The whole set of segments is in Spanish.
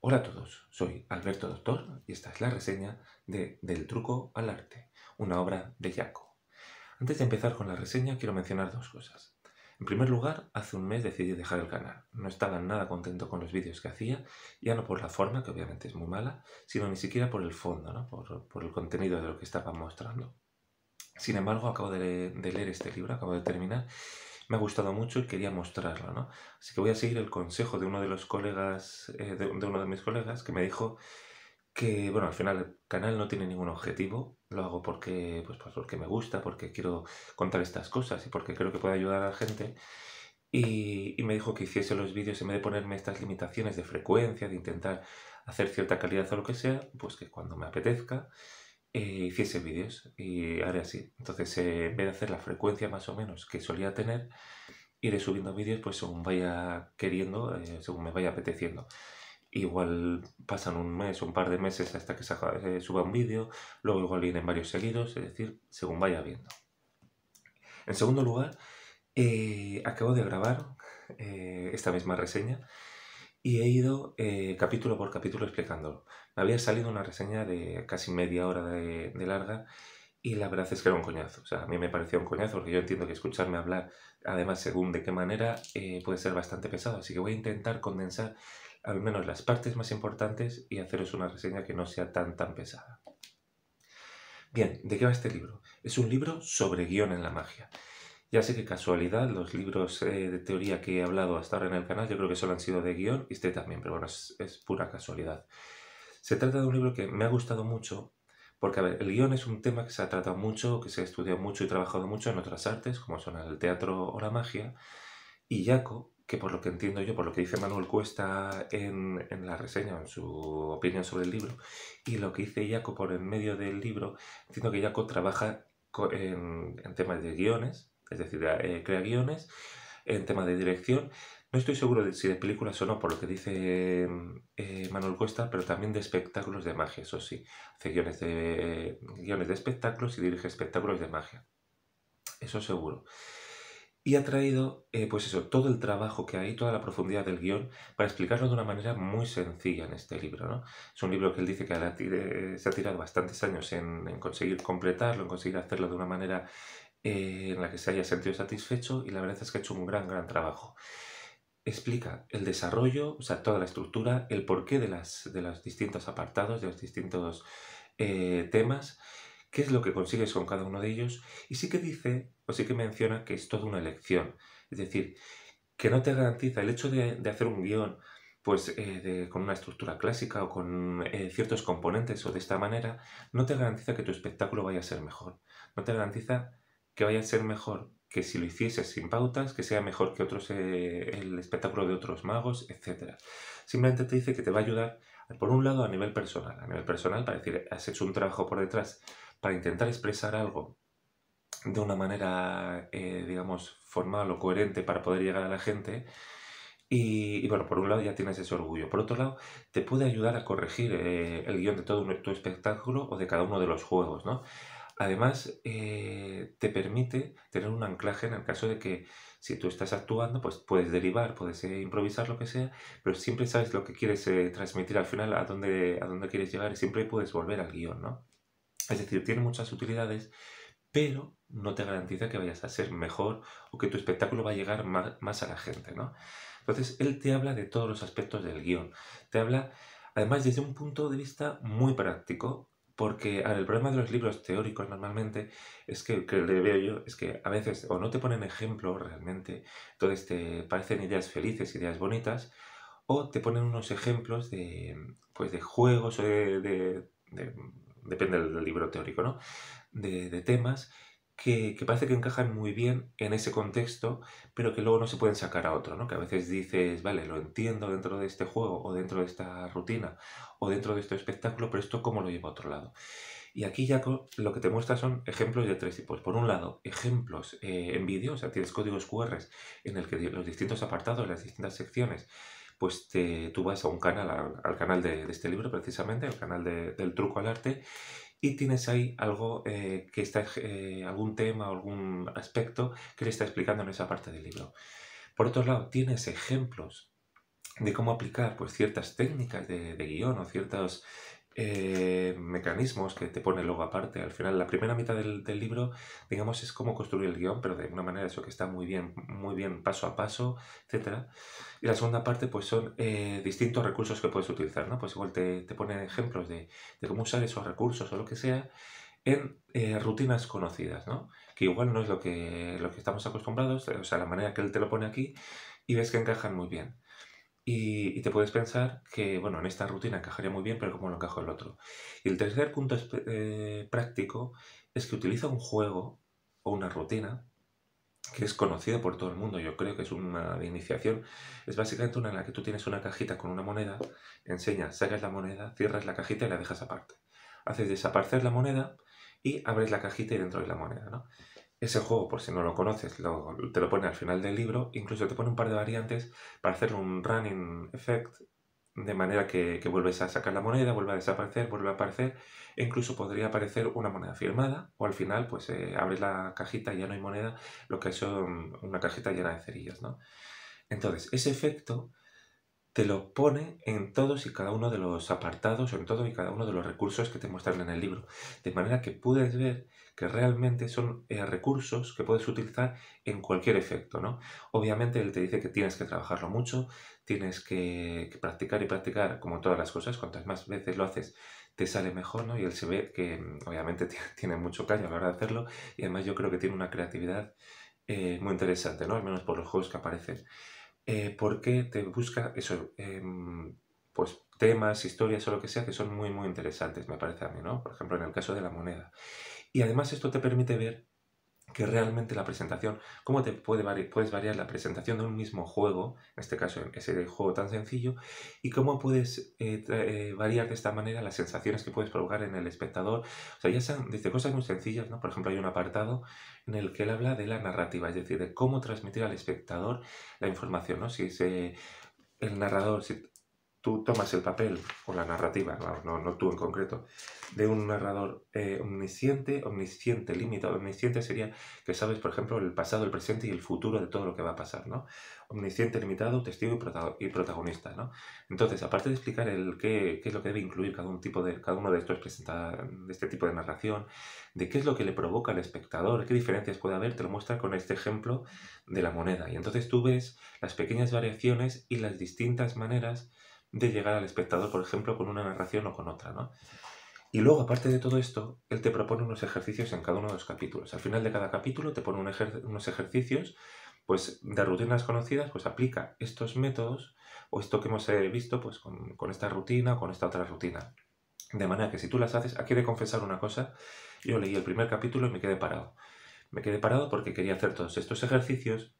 Hola a todos, soy Alberto Doctor y esta es la reseña de Del truco al arte, una obra de Jaco. Antes de empezar con la reseña quiero mencionar dos cosas. En primer lugar, hace un mes decidí dejar el canal. No estaba nada contento con los vídeos que hacía, ya no por la forma, que obviamente es muy mala, sino ni siquiera por el fondo, ¿no? por, por el contenido de lo que estaba mostrando. Sin embargo, acabo de, leer este libro, acabo de terminar, me ha gustado mucho y quería mostrarlo, ¿no? Así que voy a seguir el consejo de uno de los colegas, eh, de, uno de mis colegas, que me dijo que, bueno, al final el canal no tiene ningún objetivo, lo hago porque, pues, pues, porque me gusta, porque quiero contar estas cosas y porque creo que puede ayudar a la gente. Y, y me dijo que hiciese los vídeos en vez de ponerme estas limitaciones de frecuencia, de intentar hacer cierta calidad o lo que sea, pues que cuando me apetezca, hiciese vídeos y haré así. Entonces, eh, en vez de hacer la frecuencia más o menos que solía tener, iré subiendo vídeos pues según vaya queriendo, eh, según me vaya apeteciendo. Igual pasan un mes, un par de meses hasta que se suba un vídeo, luego igual vienen varios seguidos, es decir, según vaya viendo. En segundo lugar, eh, acabo de grabar eh, esta misma reseña y he ido eh, capítulo por capítulo explicándolo. Me había salido una reseña de casi media hora de, larga y la verdad es que era un coñazo. O sea, a mí me parecía un coñazo porque yo entiendo que escucharme hablar, además según de qué manera, eh, puede ser bastante pesado. Así que voy a intentar condensar al menos las partes más importantes y haceros una reseña que no sea tan tan pesada. Bien, ¿de qué va este libro? Es un libro sobre guión en la magia. Ya sé que casualidad, los libros eh, de teoría que he hablado hasta ahora en el canal, yo creo que solo han sido de guión y este también, pero bueno, es, pura casualidad. Se trata de un libro que me ha gustado mucho porque, a ver, el guión es un tema que se ha tratado mucho, que se ha estudiado mucho y trabajado mucho en otras artes, como son el teatro o la magia. Y Jaco, que por lo que entiendo yo, por lo que dice Manuel Cuesta en, la reseña, en su opinión sobre el libro, y lo que dice Jaco por en medio del libro, entiendo que Jaco trabaja en temas de guiones, es decir, eh, crea guiones. En tema de dirección, no estoy seguro de si de películas o no, por lo que dice eh, Manuel Cuesta, pero también de espectáculos de magia, eso sí. Hace guiones de, eh, guiones de espectáculos y dirige espectáculos de magia. Eso seguro. Y ha traído, pues eso, todo el trabajo que hay, toda la profundidad del guión, para explicarlo de una manera muy sencilla en este libro, ¿no? Es un libro que él dice que se ha tirado bastantes años en conseguir completarlo, en conseguir hacerlo de una manera eh, en la que se haya sentido satisfecho y la verdad es que ha hecho un gran, gran trabajo. Explica el desarrollo, o sea, toda la estructura, el porqué de, las, de los distintos apartados, de los distintos eh, temas, qué es lo que consigues con cada uno de ellos y sí que dice, o sí que menciona que es toda una elección. Es decir, que no te garantiza el hecho de, de hacer un guión pues eh, de, con una estructura clásica o con ciertos componentes o de esta manera, no te garantiza que tu espectáculo vaya a ser mejor. No te garantiza que vaya a ser mejor que si lo hicieses sin pautas, que sea mejor que otros eh, el espectáculo de otros magos, etc. Simplemente te dice que te va a ayudar, por un lado, a nivel personal, a nivel personal, para decir, has hecho un trabajo por detrás para intentar expresar algo de una manera, eh, digamos, formal o coherente para poder llegar a la gente. Y, bueno, por un lado ya tienes ese orgullo. Por otro lado, te puede ayudar a corregir eh, el guión de todo tu espectáculo o de cada uno de los juegos, ¿no? Además, eh, te permite tener un anclaje en el caso de que si tú estás actuando, pues puedes derivar, puedes eh, improvisar lo que sea, pero siempre sabes lo que quieres eh, transmitir al final, a dónde, a dónde quieres llegar y siempre puedes volver al guión, ¿no? Es decir, tiene muchas utilidades, pero no te garantiza que vayas a ser mejor o que tu espectáculo va a llegar más, a la gente, ¿no? Entonces, él te habla de todos los aspectos del guión. Te habla, además, desde un punto de vista muy práctico, porque, el problema de los libros teóricos normalmente es que, que le veo yo, es que a veces o no te ponen ejemplo realmente, entonces te parecen ideas felices, ideas bonitas, o te ponen unos ejemplos de, pues, de juegos o de, de depende del libro teórico, ¿no? De, de temas que, que, parece que encajan muy bien en ese contexto, pero que luego no se pueden sacar a otro, ¿no? Que a veces dices, vale, lo entiendo dentro de este juego o dentro de esta rutina o dentro de este espectáculo, pero esto cómo lo lleva a otro lado. Y aquí ya lo que te muestra son ejemplos de tres tipos. Por un lado, ejemplos eh, en vídeo, o sea, tienes códigos QR en el que los distintos apartados, las distintas secciones, pues te, tú vas a un canal, al, canal de, este libro precisamente, al canal del truco al arte, y tienes ahí algo eh, que está, eh, algún tema o algún aspecto que le está explicando en esa parte del libro. Por otro lado, tienes ejemplos de cómo aplicar pues, ciertas técnicas de, de guión o ciertos eh, mecanismos que te pone luego aparte. Al final, la primera mitad del, libro, digamos, es cómo construir el guión, pero de una manera eso que está muy bien, muy bien paso a paso, etc. Y la segunda parte, pues son eh, distintos recursos que puedes utilizar, ¿no? Pues igual te, te ejemplos de, de cómo usar esos recursos o lo que sea en eh, rutinas conocidas, ¿no? Que igual no es lo que, lo que estamos acostumbrados, o sea, la manera que él te lo pone aquí, y ves que encajan muy bien. Y, te puedes pensar que, bueno, en esta rutina encajaría muy bien, pero ¿cómo lo encajo el otro. Y el tercer punto eh, práctico es que utiliza un juego o una rutina que es conocida por todo el mundo, yo creo que es una de iniciación, es básicamente una en la que tú tienes una cajita con una moneda, enseñas, sacas la moneda, cierras la cajita y la dejas aparte. Haces desaparecer la moneda y abres la cajita y dentro de la moneda, ¿no? Ese juego, por si no lo conoces, te lo pone al final del libro, incluso te pone un par de variantes para hacer un running effect, de manera que, vuelves a sacar la moneda, vuelve a desaparecer, vuelve a aparecer, e incluso podría aparecer una moneda firmada, o al final, pues eh, abres la cajita y ya no hay moneda, lo que es una cajita llena de cerillas, ¿no? Entonces, ese efecto te lo pone en todos y cada uno de los apartados o en todo y cada uno de los recursos que te muestran en el libro. De manera que puedes ver que realmente son eh, recursos que puedes utilizar en cualquier efecto, ¿no? Obviamente él te dice que tienes que trabajarlo mucho, tienes que, practicar y practicar como todas las cosas, cuantas más veces lo haces te sale mejor, ¿no? Y él se ve que mm, obviamente tiene mucho caño a la hora de hacerlo y además yo creo que tiene una creatividad eh, muy interesante, ¿no? Al menos por los juegos que aparecen. Eh, ¿Por qué te busca eso, em, pues temas, historias o lo que sea que son muy, muy interesantes, me parece a mí, ¿no? Por ejemplo, en el caso de la moneda. Y además esto te permite ver que realmente la presentación, cómo te puede puedes variar la presentación de un mismo juego, en este caso ese juego tan sencillo, y cómo puedes eh, eh, variar de esta manera las sensaciones que puedes provocar en el espectador. O sea, ya sean desde cosas muy sencillas, ¿no? Por ejemplo, hay un apartado en el que él habla de la narrativa, es decir, de cómo transmitir al espectador la información, ¿no? Si es, el narrador, si tomas el papel, o la narrativa, no, tú en concreto, de un narrador eh, omnisciente, omnisciente, limitado. Omnisciente sería que sabes, por ejemplo, el pasado, el presente y el futuro de todo lo que va a pasar, ¿no? Omnisciente, limitado, testigo y, protagonista, ¿no? Entonces, aparte de explicar el qué, es lo que debe incluir cada, tipo de, cada uno de estos presenta, de este tipo de narración, de qué es lo que le provoca al espectador, qué diferencias puede haber, te lo muestra con este ejemplo de la moneda. Y entonces tú ves las pequeñas variaciones y las distintas maneras de llegar al espectador, por ejemplo, con una narración o con otra, ¿no? Y luego, aparte de todo esto, él te propone unos ejercicios en cada uno de los capítulos. Al final de cada capítulo te pone unos ejercicios pues, de rutinas conocidas, pues aplica estos métodos o esto que hemos eh, visto pues, con, esta rutina o con esta otra rutina. De manera que si tú las haces, aquí he de confesar una cosa, yo leí el primer capítulo y me quedé parado. Me quedé parado porque quería hacer todos estos ejercicios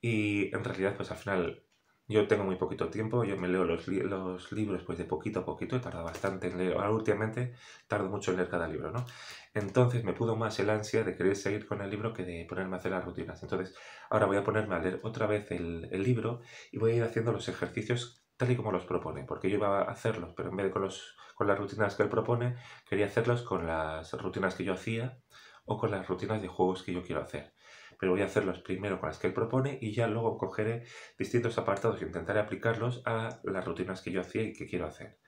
y en realidad pues al final yo tengo muy poquito tiempo, yo me leo los, los libros pues de poquito a poquito, he tardado bastante en leer, ahora últimamente tardo mucho en leer cada libro, ¿no? Entonces me pudo más el ansia de querer seguir con el libro que de ponerme a hacer las rutinas. Entonces ahora voy a ponerme a leer otra vez el, libro y voy a ir haciendo los ejercicios tal y como los propone, porque yo iba a hacerlos, pero en vez de los, con las rutinas que él propone, quería hacerlos con las rutinas que yo hacía o con las rutinas de juegos que yo quiero hacer pero voy a los primero con las que él propone y ya luego cogeré distintos apartados y e intentaré aplicarlos a las rutinas que yo hacía y que quiero hacer.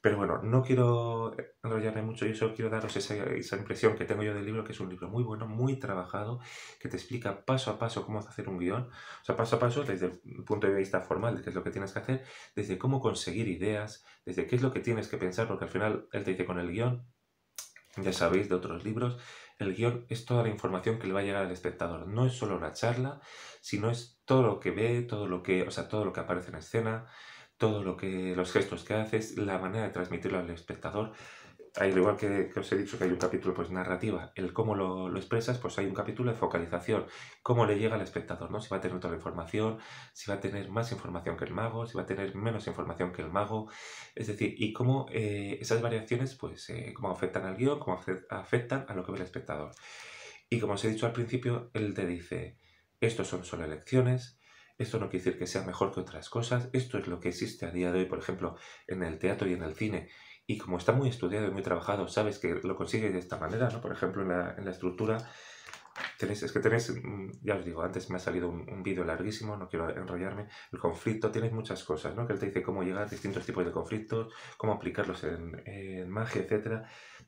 Pero bueno, no quiero enrollarme mucho y eso quiero daros esa, esa, impresión que tengo yo del libro, que es un libro muy bueno, muy trabajado, que te explica paso a paso cómo hacer un guión, o sea, paso a paso desde el punto de vista formal de qué es lo que tienes que hacer, desde cómo conseguir ideas, desde qué es lo que tienes que pensar, porque al final él te dice con el guión ya sabéis de otros libros, el guión es toda la información que le va a llegar al espectador. No es solo una charla, sino es todo lo que ve, todo lo que, o sea, todo lo que aparece en escena, todo lo que, los gestos que haces, la manera de transmitirlo al espectador al igual que, os he dicho que hay un capítulo pues narrativa, el cómo lo, lo, expresas, pues hay un capítulo de focalización, cómo le llega al espectador, ¿no? Si va a tener toda la información, si va a tener más información que el mago, si va a tener menos información que el mago, es decir, y cómo eh, esas variaciones, pues, eh, cómo afectan al guión, cómo afectan a lo que ve el espectador. Y como os he dicho al principio, él te dice, estos son solo elecciones, esto no quiere decir que sea mejor que otras cosas, esto es lo que existe a día de hoy, por ejemplo, en el teatro y en el cine, y como está muy estudiado y muy trabajado, sabes que lo consigues de esta manera, ¿no? Por ejemplo, en la, estructura, es que tenéis, mm, ya os digo, antes me ha salido un, vídeo larguísimo, no quiero enrollarme, el conflicto, tienes muchas cosas, ¿no? Que él te dice cómo llegar a distintos tipos de conflictos, cómo aplicarlos en, magia, etc.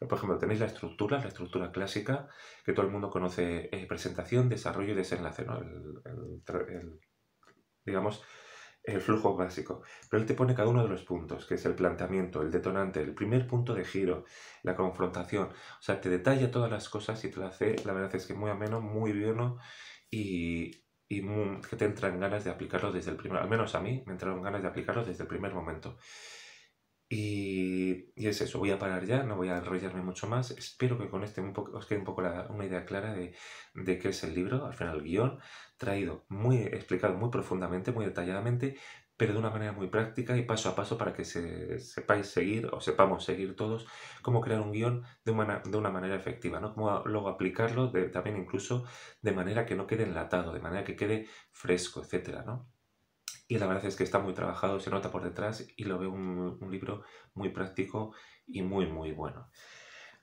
por ejemplo, tenéis la estructura, la estructura clásica, que todo el mundo conoce, eh, presentación, desarrollo y desenlace, ¿no? el digamos, el flujo básico. Pero él te pone cada uno de los puntos, que es el planteamiento, el detonante, el primer punto de giro, la confrontación. O sea, te detalla todas las cosas y te lo hace, la verdad es que muy ameno, muy bien y, y que te entran ganas de aplicarlo desde el primer, al menos a mí me entraron ganas de aplicarlo desde el primer momento. Y y es eso, voy a parar ya, no voy a enrollarme mucho más. Espero que con este os quede un poco una idea clara de, de, qué es el libro, al final el guión, traído, muy explicado muy profundamente, muy detalladamente, pero de una manera muy práctica y paso a paso para que se, sepáis seguir o sepamos seguir todos cómo crear un guión de una, de una manera efectiva, ¿no? Cómo luego aplicarlo también incluso de manera que no quede enlatado, de manera que quede fresco, etcétera, ¿no? y la verdad es que está muy trabajado, se nota por detrás y lo veo un, libro muy práctico y muy muy bueno.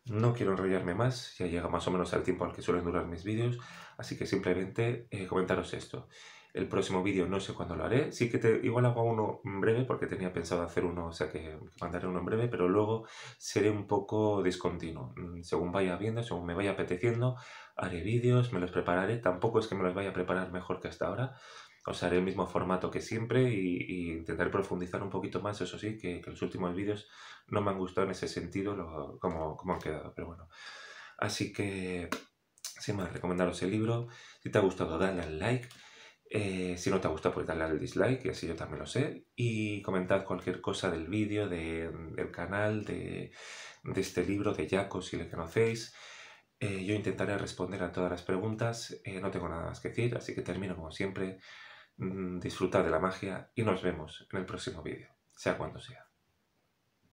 No quiero enrollarme más, ya llega más o menos al tiempo al que suelen durar mis vídeos, así que simplemente eh, comentaros esto. El próximo vídeo no sé cuándo lo haré, sí que te, igual hago uno en breve porque tenía pensado hacer uno, o sea que mandaré uno en breve, pero luego seré un poco discontinuo. Mm, según vaya viendo, según me vaya apeteciendo, haré vídeos, me los prepararé, tampoco es que me los vaya a preparar mejor que hasta ahora, os haré el mismo formato que siempre y, intentaré profundizar un poquito más, eso sí, que, los últimos vídeos no me han gustado en ese sentido como, han quedado, pero bueno. Así que, sin más, recomendaros el libro. Si te ha gustado, dale al like. Eh, si no te ha gustado, pues dale al dislike, y así yo también lo sé. Y comentad cualquier cosa del vídeo, del canal, de, este libro, de Jaco, si le conocéis. Eh, yo intentaré responder a todas las preguntas. Eh, no tengo nada más que decir, así que termino como siempre Mm, disfruta de la magia y nos vemos en el próximo vídeo, sea cuando sea.